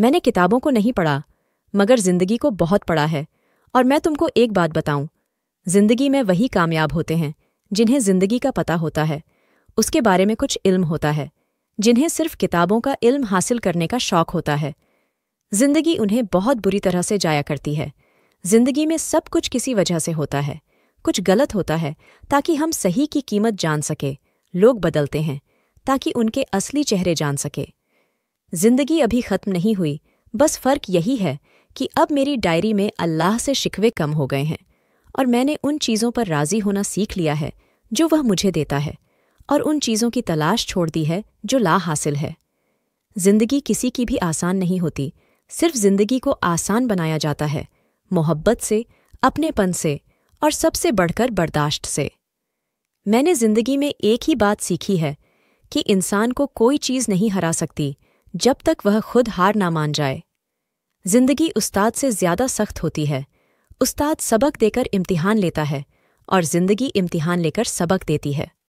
मैंने किताबों को नहीं पढ़ा मगर जिंदगी को बहुत पढ़ा है और मैं तुमको एक बात बताऊं जिंदगी में वही कामयाब होते हैं जिन्हें जिंदगी का पता होता है उसके बारे में कुछ इल्म होता है जिन्हें सिर्फ किताबों का इल्म हासिल करने का शौक होता है जिंदगी उन्हें बहुत बुरी तरह से जाया करती है जिंदगी में सब कुछ किसी वजह से होता है कुछ गलत होता है ताकि हम सही की कीमत जान सके लोग बदलते हैं ताकि उनके असली चेहरे जान सके जिंदगी अभी ख़त्म नहीं हुई बस फ़र्क यही है कि अब मेरी डायरी में अल्लाह से शिकवे कम हो गए हैं और मैंने उन चीज़ों पर राज़ी होना सीख लिया है जो वह मुझे देता है और उन चीज़ों की तलाश छोड़ दी है जो ला हासिल है जिंदगी किसी की भी आसान नहीं होती सिर्फ जिंदगी को आसान बनाया जाता है मोहब्बत से अपनेपन से और सबसे बढ़कर बर्दाश्त से मैंने जिंदगी में एक ही बात सीखी है कि इंसान को कोई चीज़ नहीं हरा सकती जब तक वह खुद हार ना मान जाए जिंदगी उस्ताद से ज्यादा सख्त होती है उस्ताद सबक देकर इम्तिहान लेता है और जिंदगी इम्तिहान लेकर सबक देती है